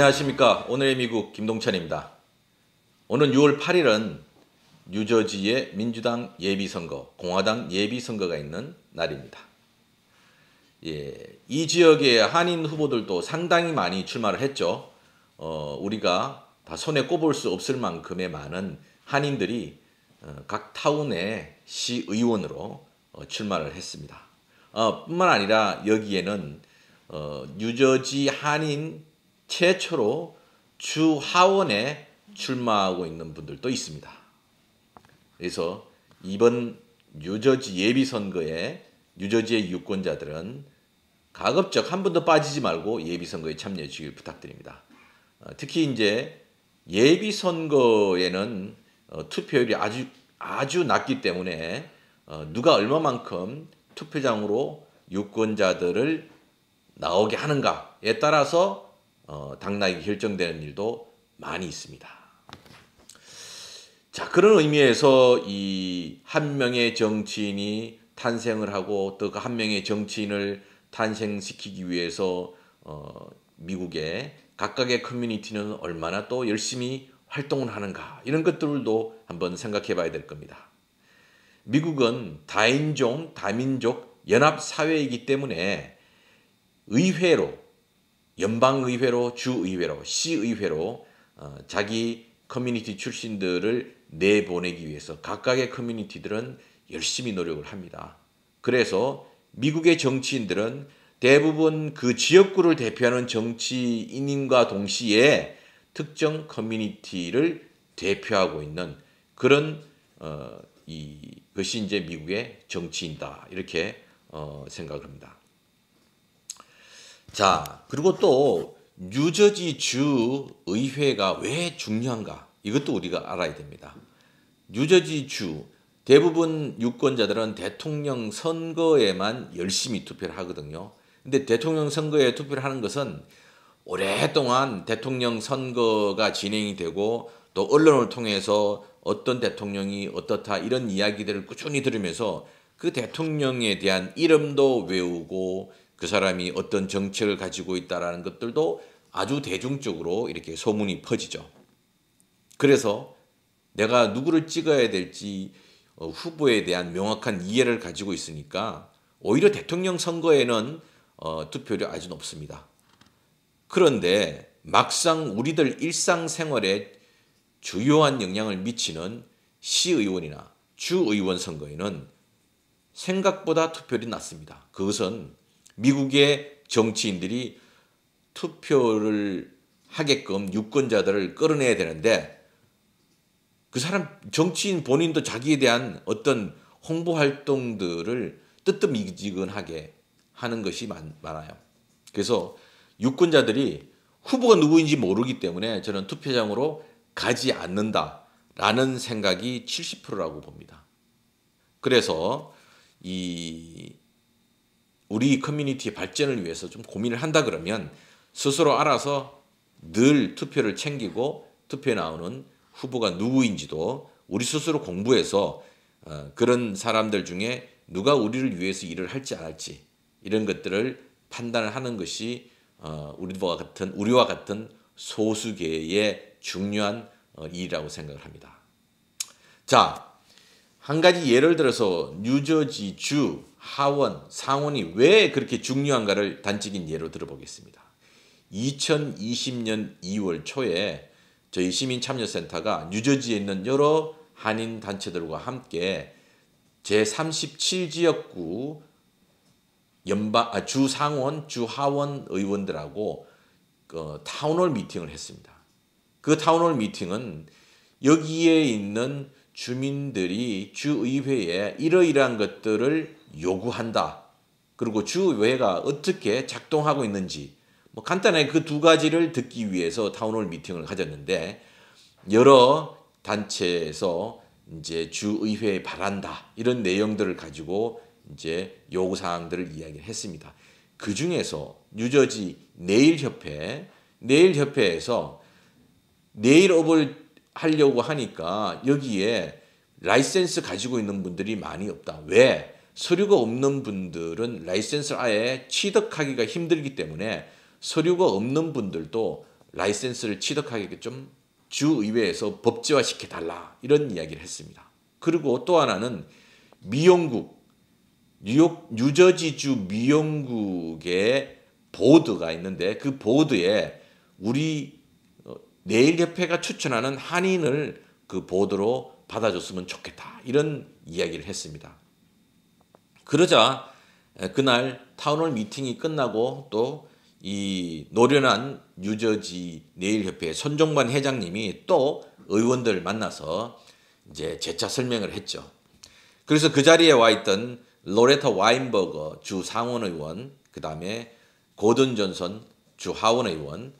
안녕하십니까. 오늘의 미국 김동찬입니다. 오는 6월 8일은 뉴저지의 민주당 예비선거, 공화당 예비선거가 있는 날입니다. 예, 이 지역의 한인 후보들도 상당히 많이 출마를 했죠. 어, 우리가 다 손에 꼽을 수 없을 만큼의 많은 한인들이 어, 각 타운의 시의원으로 어, 출마를 했습니다. 어, 뿐만 아니라 여기에는 어, 뉴저지 한인 최초로 주 하원에 출마하고 있는 분들도 있습니다. 그래서 이번 뉴저지 예비 선거에 뉴저지의 유권자들은 가급적 한 번도 빠지지 말고 예비 선거에 참여해 주길 부탁드립니다. 어, 특히 이제 예비 선거에는 어, 투표율이 아주 아주 낮기 때문에 어, 누가 얼마만큼 투표장으로 유권자들을 나오게 하는가에 따라서 어, 당락이 결정되는 일도 많이 있습니다. 자 그런 의미에서 이 한 명의 정치인이 탄생을 하고 또한 그 명의 정치인을 탄생시키기 위해서 어, 미국의 각각의 커뮤니티는 얼마나 또 열심히 활동을 하는가 이런 것들도 한번 생각해 봐야 될 겁니다. 미국은 다인종, 다민족 연합 사회이기 때문에 의회로 연방의회로 주의회로 시의회로 어, 자기 커뮤니티 출신들을 내보내기 위해서 각각의 커뮤니티들은 열심히 노력을 합니다. 그래서 미국의 정치인들은 대부분 그 지역구를 대표하는 정치인인과 동시에 특정 커뮤니티를 대표하고 있는 그런 어, 이것이 이제 미국의 정치인다 이렇게 어, 생각을 합니다. 자, 그리고 또 뉴저지 주 의회가 왜 중요한가? 이것도 우리가 알아야 됩니다. 뉴저지 주 대부분 유권자들은 대통령 선거에만 열심히 투표를 하거든요. 근데 대통령 선거에 투표를 하는 것은 오랫동안 대통령 선거가 진행이 되고 또 언론을 통해서 어떤 대통령이 어떻다 이런 이야기들을 꾸준히 들으면서 그 대통령에 대한 이름도 외우고 그 사람이 어떤 정책을 가지고 있다라는 것들도 아주 대중적으로 이렇게 소문이 퍼지죠. 그래서 내가 누구를 찍어야 될지 어, 후보에 대한 명확한 이해를 가지고 있으니까 오히려 대통령 선거에는 어, 투표율이 아주 높습니다. 그런데 막상 우리들 일상생활에 주요한 영향을 미치는 시의원이나 주의원 선거에는 생각보다 투표율이 낮습니다. 그것은 미국의 정치인들이 투표를 하게끔 유권자들을 끌어내야 되는데 그 사람 정치인 본인도 자기에 대한 어떤 홍보 활동들을 뜨뜻미지근하게 하는 것이 많, 아요 그래서 유권자들이 후보가 누구인지 모르기 때문에 저는 투표장으로 가지 않는다라는 생각이 70%라고 봅니다. 그래서 이 우리 커뮤니티의 발전을 위해서 좀 고민을 한다 그러면 스스로 알아서 늘 투표를 챙기고 투표에 나오는 후보가 누구인지도 우리 스스로 공부해서 어, 그런 사람들 중에 누가 우리를 위해서 일을 할지 안 할지 이런 것들을 판단을 하는 것이 어, 우리와 같은 우리와 같은 소수계의 중요한 어, 일이라고 생각을 합니다. 자, 한 가지 예를 들어서 뉴저지 주 하원, 상원이 왜 그렇게 중요한가를 단적인 예로 들어보겠습니다. 2020년 2월 초에 저희 시민참여센터가 뉴저지에 있는 여러 한인 단체들과 함께 제37지역구 연방 아, 주 상원, 주 하원 의원들하고 그 타운홀 미팅을 했습니다. 그 타운홀 미팅은 여기에 있는 주민들이 주의회에 이러이러한 것들을 요구한다. 그리고 주 외가 어떻게 작동하고 있는지 뭐 간단하게 그 두 가지를 듣기 위해서 타운홀 미팅을 가졌는데 여러 단체에서 이제 주의회에 바란다 이런 내용들을 가지고 이제 요구 사항들을 이야기를 했습니다. 그 중에서 뉴저지 내일 협회 내일 협회에서 내일 업을 하려고 하니까 여기에 라이센스 가지고 있는 분들이 많이 없다. 왜? 서류가 없는 분들은 라이센스를 아예 취득하기가 힘들기 때문에 서류가 없는 분들도 라이센스를 취득하기가 좀 주의회에서 법제화시켜 달라 이런 이야기를 했습니다. 그리고 또 하나는 미용국 뉴욕 뉴저지주 미용국의 보드가 있는데 그 보드에 우리 어, 내일협회가 추천하는 한인을 그 보드로 받아줬으면 좋겠다 이런 이야기를 했습니다. 그러자 그날 타운홀 미팅이 끝나고 또 이 노련한 뉴저지 내일협회 손종만 회장님이 또 의원들 을 만나서 이제 재차 설명을 했죠. 그래서 그 자리에 와 있던 로레타 와인버거 주 상원 의원, 그 다음에 고든 존슨 주 하원 의원,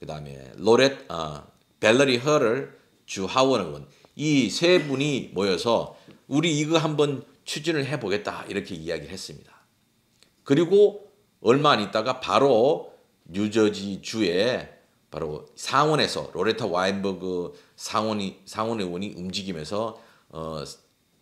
그 다음에 로렛 아 벨러리 허를 주 하원 의원 이 세 분이 모여서 우리 이거 한번 추진을 해보겠다 이렇게 이야기를 했습니다. 그리고 얼마 안 있다가 바로 뉴저지 주에 바로 상원에서 로레타 와인버그 상원이 상원 의원이 움직이면서 어,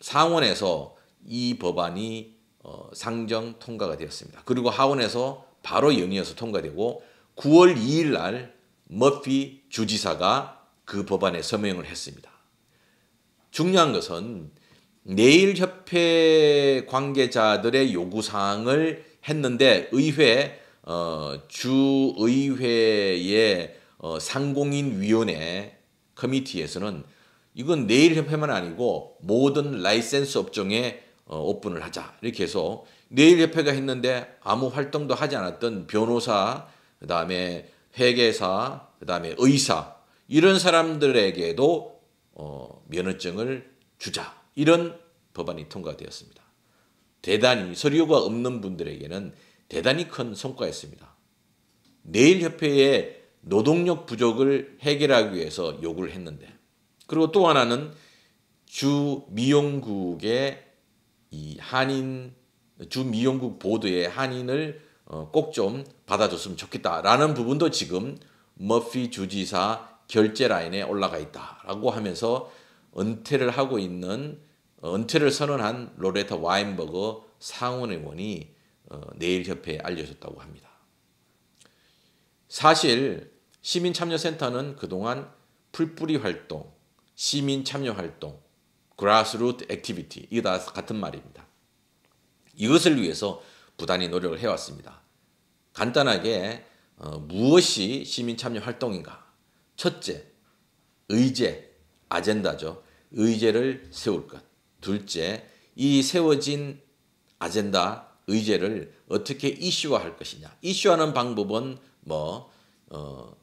상원에서 이 법안이 어, 상정 통과가 되었습니다. 그리고 하원에서 바로 연이어서 통과되고 9월 2일 날 머피 주지사가 그 법안에 서명을 했습니다. 중요한 것은 내일 협회 관계자들의 요구 사항을 했는데 의회 어, 주의회의 어, 상공인위원회 커미티에서는 이건 내일 협회만 아니고 모든 라이센스 업종에 어, 오픈을 하자 이렇게 해서 내일 협회가 했는데 아무 활동도 하지 않았던 변호사 그다음에 회계사 그다음에 의사 이런 사람들에게도 어, 면허증을 주자 이런 법안이 통과되었습니다. 대단히 서류가 없는 분들에게는 대단히 큰 성과였습니다. 내일 협회에 노동력 부족을 해결하기 위해서 요구를 했는데 그리고 또 하나는 주 미용국의 이 한인 주 미용국 보드의 한인을 어, 꼭좀 받아줬으면 좋겠다라는 부분도 지금 머피 주지사 결제 라인에 올라가 있다라고 하면서 은퇴를 하고 있는 은퇴를 선언한 로레타 와인버거 상원의원이 어, 내일 협회에 알려졌다고 합니다. 사실 시민참여센터는 그동안 풀뿌리 활동, 시민참여 활동, 그라스루트 액티비티 이다 같은 말입니다. 이것을 위해서 부단히 노력을 해왔습니다. 간단하게 어, 무엇이 시민참여 활동인가? 첫째, 의제, 아젠다죠. 의제를 세울 것. 둘째, 이 세워진 아젠다, 의제를 어떻게 이슈화할 것이냐. 이슈화하는 방법은 뭐 어,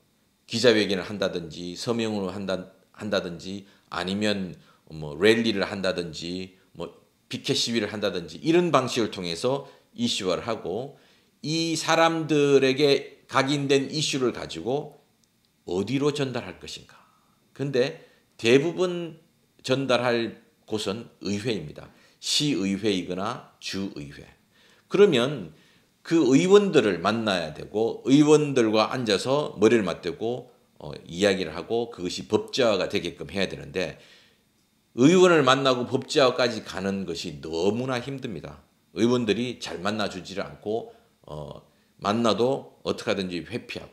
기자회견을 한다든지 서명을 한다, 한다든지 아니면 뭐 랠리를 한다든지 뭐 피켓 시위를 한다든지 이런 방식을 통해서 이슈화를 하고 이 사람들에게 각인된 이슈를 가지고 어디로 전달할 것인가. 근데 대부분 전달할 곳은 의회입니다. 시의회이거나 주의회. 그러면 그 의원들을 만나야 되고 의원들과 앉아서 머리를 맞대고 어, 이야기를 하고 그것이 법제화가 되게끔 해야 되는데 의원을 만나고 법제화까지 가는 것이 너무나 힘듭니다. 의원들이 잘 만나주지를 않고 어, 만나도 어떻게 하든지 회피하고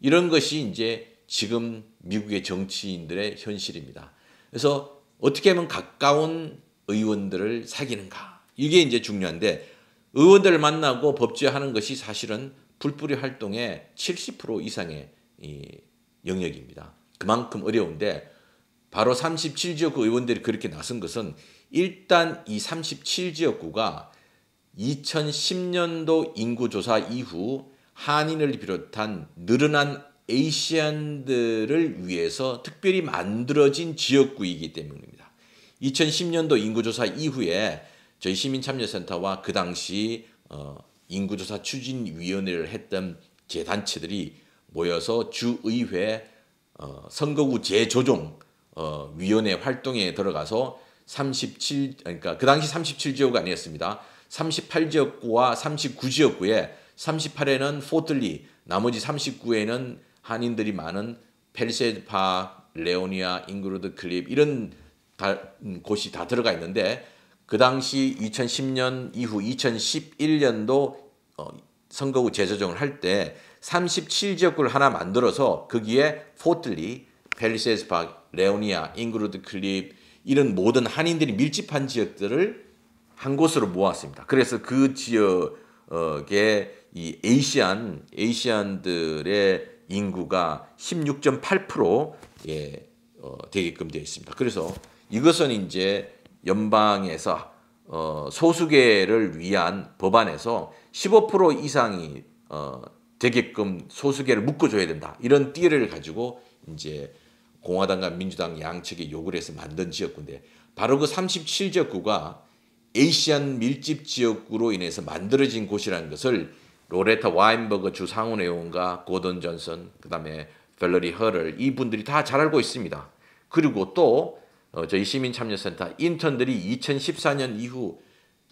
이런 것이 이제 지금 미국의 정치인들의 현실입니다. 그래서 어떻게 하면 가까운 의원들을 사귀는가. 이게 이제 중요한데 의원들을 만나고 법제하는 것이 사실은 불뿌리 활동의 70% 이상의 영역입니다. 그만큼 어려운데 바로 37지역구 의원들이 그렇게 나선 것은 일단 이 37지역구가 2010년도 인구조사 이후 한인을 비롯한 늘어난 에이시안들을 위해서 특별히 만들어진 지역구이기 때문입니다. 2010년도 인구조사 이후에 저희 시민참여센터와 그 당시 어, 인구조사 추진위원회를 했던 재단체들이 모여서 주의회 어, 선거구 재조정 어, 위원회 활동에 들어가서 37 그러니까 그 당시 37지역 아니었습니다. 38지역구와 39지역구에 38에는 포틀리, 나머지 39에는 한인들이 많은 펠세파, 레오니아, 잉그루드 클립 이런 다, 음, 곳이 다 들어가 있는데 그 당시 2010년 이후 2011년도 어, 선거구 재조정을 할 때 37지역구를 하나 만들어서 거기에 포틀리, 펠리세스파, 레오니아, 잉그루드 클립 이런 모든 한인들이 밀집한 지역들을 한 곳으로 모았습니다. 그래서 그 지역에 이 에이시안, 에이시안들의 인구가 16.8% 예, 되게끔 어, 되어 있습니다. 그래서 이것은 이제 연방에서 어, 소수계를 위한 법안에서 15% 이상이 되게끔 어, 소수계를 묶어줘야 된다. 이런 띠를 가지고 이제 공화당과 민주당 양측이 요구를 해서 만든 지역구인데 바로 그 37지역구가 에이시안 밀집 지역구로 인해서 만들어진 곳이라는 것을 로레타 와인버그 주상훈 의원과 고든 전선 그다음에 벨러리 허를 이분들이 다 잘 알고 있습니다. 그리고 또 어, 저희 시민참여센터 인턴들이 2014년 이후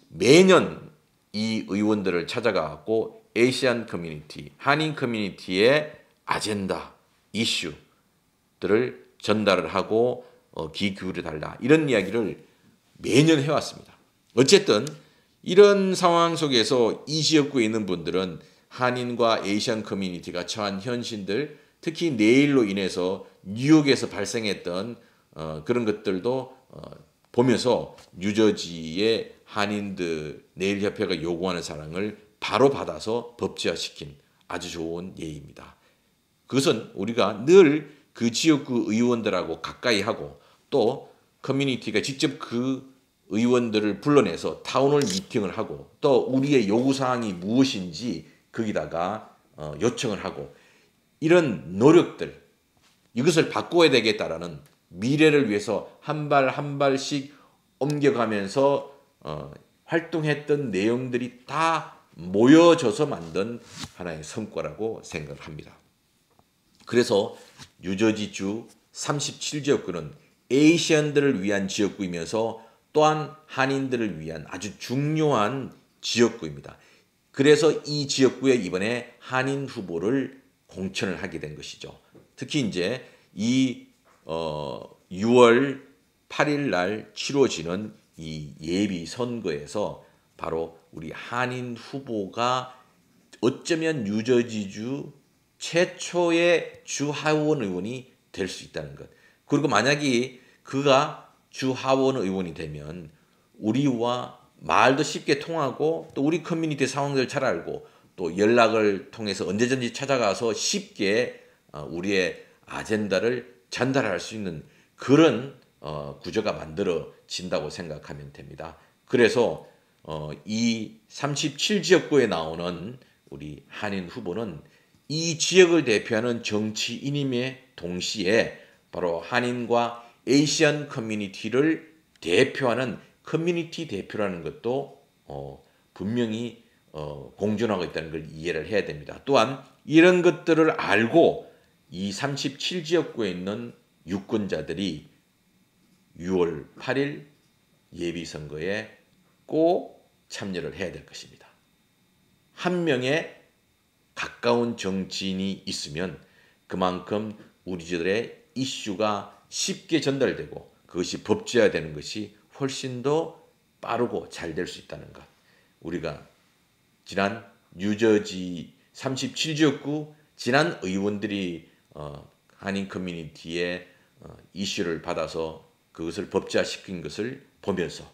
매년 이 의원들을 찾아가고 에이시안 커뮤니티, 한인 커뮤니티의 아젠다, 이슈들을 전달을 하고 어, 귀 기울여 달라 이런 이야기를 매년 해왔습니다. 어쨌든 이런 상황 속에서 이 지역구에 있는 분들은 한인과 에이션 커뮤니티가 처한 현신들, 특히 내일로 인해서 뉴욕에서 발생했던 어, 그런 것들도 어, 보면서 뉴저지의 한인들 내일협회가 요구하는 사랑을 바로 받아서 법제화시킨 아주 좋은 예입니다. 그것은 우리가 늘 그 지역구 의원들하고 가까이 하고 또 커뮤니티가 직접 그 의원들을 불러내서 타운홀 미팅을 하고 또 우리의 요구사항이 무엇인지 거기다가 어, 요청을 하고 이런 노력들 이것을 바꿔야 되겠다라는 미래를 위해서 한 발 한 발씩 옮겨가면서 어, 활동했던 내용들이 다 모여져서 만든 하나의 성과라고 생각을 합니다. 그래서 유저지주 37지역구는 에이시안들을 위한 지역구이면서 또한 한인들을 위한 아주 중요한 지역구입니다. 그래서 이 지역구에 이번에 한인 후보를 공천을 하게 된 것이죠. 특히 이제 이 어, 6월 8일 날 치러지는 이 예비 선거에서 바로 우리 한인 후보가 어쩌면 유저지주 최초의 주하원 의원이 될 수 있다는 것. 그리고 만약에 그가 주하원 의원이 되면 우리와 말도 쉽게 통하고 또 우리 커뮤니티 상황들을 잘 알고 또 연락을 통해서 언제든지 찾아가서 쉽게 어, 우리의 아젠다를 전달할 수 있는 그런 어, 구조가 만들어진다고 생각하면 됩니다. 그래서 어, 이 37지역구에 나오는 우리 한인 후보는 이 지역을 대표하는 정치인임에 동시에 바로 한인과 에이시안 커뮤니티를 대표하는 커뮤니티 대표라는 것도 어, 분명히 어, 공존하고 있다는 걸 이해를 해야 됩니다. 또한 이런 것들을 알고 이 37지역구에 있는 유권자들이 6월 8일 예비선거에 꼭 참여를 해야 될 것입니다. 한 명의 가까운 정치인이 있으면 그만큼 우리들의 이슈가 쉽게 전달되고 그것이 법제화되는 것이 훨씬 더 빠르고 잘 될 수 있다는 것. 우리가 지난 뉴저지 37지역구 지난 의원들이 어, 한인 커뮤니티의 어, 이슈를 받아서 그것을 법제화시킨 것을 보면서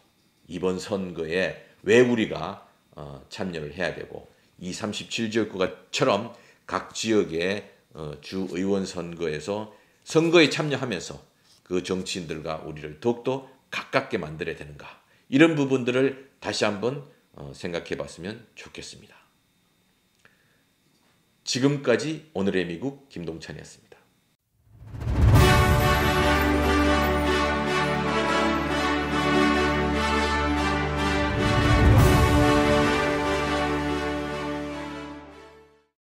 이번 선거에 왜 우리가 어, 참여를 해야 되고 이 37지역구가처럼 각 지역의 어, 주의원 선거에서 선거에 참여하면서 그 정치인들과 우리를 더욱더 가깝게 만들어야 되는가 이런 부분들을 다시 한번 어, 생각해 봤으면 좋겠습니다. 지금까지 오늘의 미국 김동찬이었습니다.